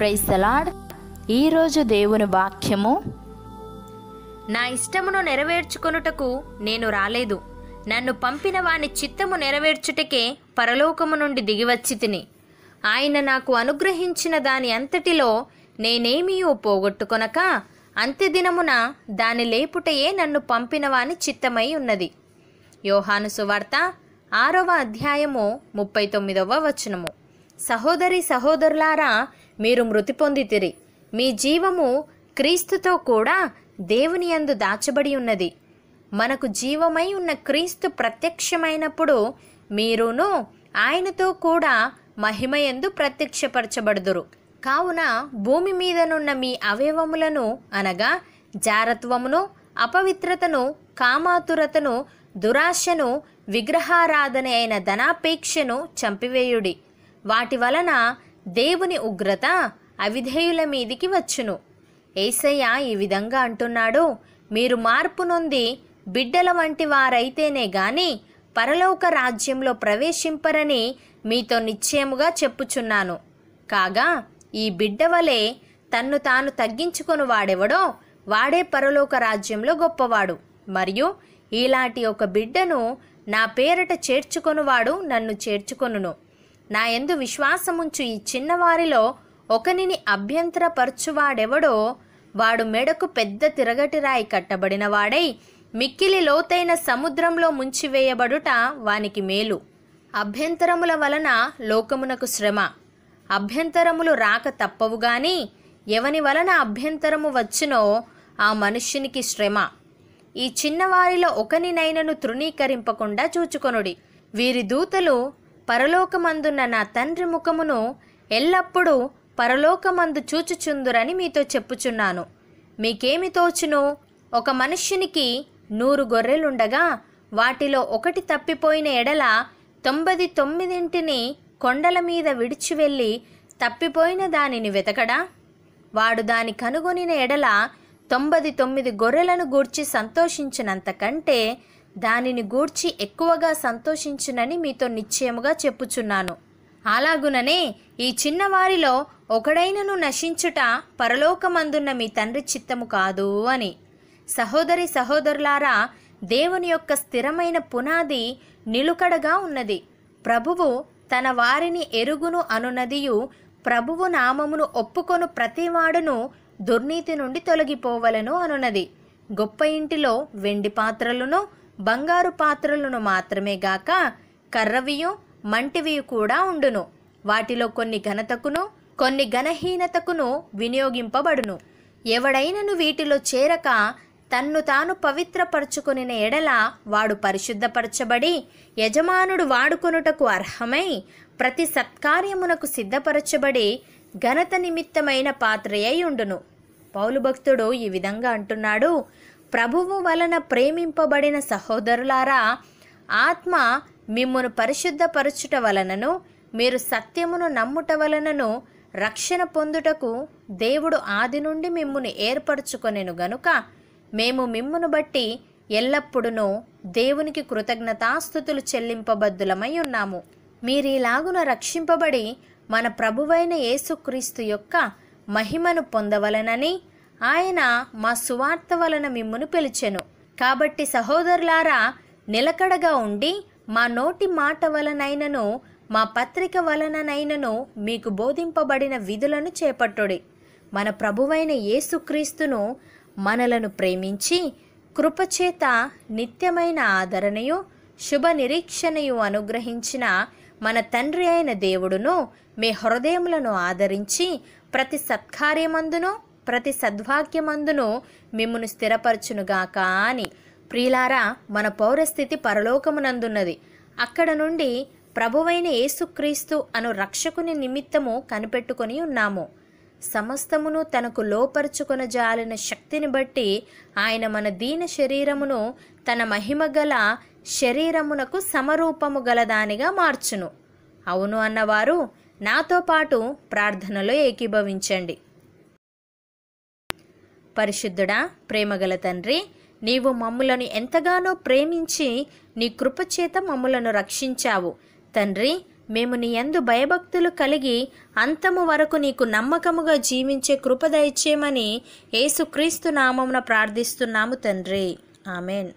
praise salad ఈరోజు దేవుని వాక్యము నా ఇష్టమును నెరవేర్చుకొనుటకు నేను రాలేదు నన్ను పంపిన వాని చిత్తము నెరవేర్చుటకే పరలోకము నుండి దిగివచ్చి తిని ఆయన నాకు అనుగ్రహించిన దాని అంతటిలో నేనేమీయో పోగొట్టుకొనక అంత్యదినమున దాని లేపుటయే నన్ను పంపినవాని చిత్తమై ఉన్నది యోహాను సువార్త ఆరవ అధ్యాయము ముప్పై తొమ్మిదవ వచనము సహోదరి సహోదరులారా మీరు మృతి పొందితిరి మీ జీవము క్రీస్తుతో కూడా దేవుని యందు దాచబడి ఉన్నది మనకు జీవమై ఉన్న క్రీస్తు ప్రత్యక్షమైనప్పుడు మీరును ఆయనతో కూడా మహిమయందు ప్రత్యక్షపరచబడుదురు కావున భూమి మీదనున్న మీ అవయవములను అనగా జారత్వమును అపవిత్రతను కామాతురతను దురాశను విగ్రహారాధన అయిన ధనాపేక్షను చంపివేయుడి వాటి వలన దేవుని ఉగ్రత అవిధేయుల మీదికి వచ్చును ఏసయ్య ఈ విధంగా అంటున్నాడు మీరు మార్పు నొంది బిడ్డల వంటి వారైతేనే గాని పరలోక రాజ్యంలో ప్రవేశింపరని మీతో నిశ్చయముగా చెప్పుచున్నాను కాగా ఈ బిడ్డ వలె తన్ను తాను తగ్గించుకొని వాడెవడో వాడే పరలోక రాజ్యంలో గొప్పవాడు మరియు ఇలాంటి ఒక బిడ్డను నా పేరట చేర్చుకొనువాడు నన్ను చేర్చుకొనును నా ఎందు విశ్వాసముంచు ఈ చిన్నవారిలో ఒకనిని అభ్యంతరపరచువాడెవడో వాడు మెడకు పెద్ద తిరగటిరాయి కట్టబడిన వాడై మిక్కిలి లోతైన సముద్రంలో ముంచివేయబడుట వానికి మేలు అభ్యంతరముల వలన లోకమునకు శ్రమ అభ్యంతరములు రాక తప్పవు గాని ఎవని వలన అభ్యంతరము వచ్చినో ఆ మనుష్యునికి శ్రమ ఈ చిన్నవారిలో ఒకనినైనను తృణీకరింపకుండా చూచుకొనుడి వీరి దూతలు పరలోకమందున్న నా తండ్రి ముఖమును ఎల్లప్పుడూ పరలోకమందు చూచుచుందురని మీతో చెప్పుచున్నాను మీకేమి తోచును ఒక మనుష్యునికి నూరు గొర్రెలుండగా వాటిలో ఒకటి తప్పిపోయిన ఎడల తొంభై తొమ్మిదింటిని కొండల మీద విడిచి వెళ్ళి తప్పిపోయిన దానిని వెతకడా వాడు దాని కనుగొనిన ఎడల తొంభై తొమ్మిది గొర్రెలను గూర్చి సంతోషించినంతకంటే దానిని గూర్చి ఎక్కువగా సంతోషించునని మీతో నిశ్చయముగా చెప్పుచున్నాను అలాగుననే ఈ చిన్నవారిలో ఒకడైనను నశించుట పరలోకమందున్న మీ తండ్రి చిత్తము కాదు అని సహోదరి సహోదరులారా దేవుని యొక్క స్థిరమైన పునాది నిలుకడగా ఉన్నది ప్రభువు తన వారిని ఎరుగును అనునదియు ప్రభువు నామమును ఒప్పుకొను ప్రతివాడును దుర్నీతి నుండి తొలగిపోవలను అనున్నది గొప్ప ఇంటిలో వెండి పాత్రలను బంగారు పాత్రలను మాత్రమే గాక కర్రవియు మంటివియు కూడా ఉండును వాటిలో కొన్ని ఘనతకును కొన్ని ఘనహీనతకును వినియోగింపబడును ఎవడైనను వీటిలో చేరక తన్ను తాను పవిత్రపరచుకునిన ఎడల వాడు పరిశుద్ధపరచబడి యజమానుడు వాడుకొనుటకు అర్హమై ప్రతి సత్కార్యమునకు సిద్ధపరచబడి ఘనత నిమిత్తమైన పాత్రయ్యుండును పౌలు భక్తుడు ఈ విధంగా అంటున్నాడు ప్రభువు వలన ప్రేమింపబడిన సహోదరులారా ఆత్మ మిమ్మును పరిశుద్ధపరచుట వలనను మీరు సత్యమును నమ్ముట వలనను రక్షణ పొందుటకు దేవుడు ఆది నుండి మిమ్మును ఏర్పరచుకొనెను గనుక మేము మిమ్మును బట్టి ఎల్లప్పుడూ దేవునికి కృతజ్ఞతాస్థుతులు చెల్లింపబద్దులమై ఉన్నాము ఇలాగున రక్షింపబడి మన ప్రభువైన యేసుక్రీస్తు యొక్క మహిమను పొందవలనని ఆయన మా సువార్త వలన మిమ్మును పిలిచెను కాబట్టి సహోదరులారా నిలకడగా ఉండి మా నోటి మాట వలనైనను మా పత్రిక వలననైనను మీకు బోధింపబడిన విధులను చేపట్టుడి మన ప్రభువైన యేసుక్రీస్తును మనలను ప్రేమించి కృపచేత నిత్యమైన ఆదరణయు శుభ నిరీక్షణయు అనుగ్రహించిన మన తండ్రి అయిన దేవుడును మీ హృదయములను ఆదరించి ప్రతి సత్కార్యమందును ప్రతి సద్వాక్యమందును మిమ్మును స్థిరపరచునుగాక అని ప్రియులారా మన పౌరస్థితి పరలోకమునందున్నది అక్కడ నుండి ప్రభువైన యేసుక్రీస్తు అను రక్షకుని నిమిత్తము కనిపెట్టుకొని ఉన్నాము సమస్తమును తనకు లోపరుచుకొన జాలిన శక్తిని బట్టి ఆయన మన దీన శరీరమును తన మహిమ గల శరీరమునకు సమరూపము గలదానిగా మార్చును అవును అన్నవారు నాతో పాటు ప్రార్థనలో ఏకీభవించండి పరిశుద్ధుడా ప్రేమగల తండ్రి నీవు మమ్ములను ఎంతగానో ప్రేమించి నీ కృపచేత మమ్ములను రక్షించావు తండ్రి మేము నీ ఎందు భయభక్తులు కలిగి అంతము వరకు నీకు నమ్మకముగా జీవించే కృప దయచేయమని ఏసుక్రీస్తు నామమున ప్రార్థిస్తున్నాము తండ్రి ఆమెన్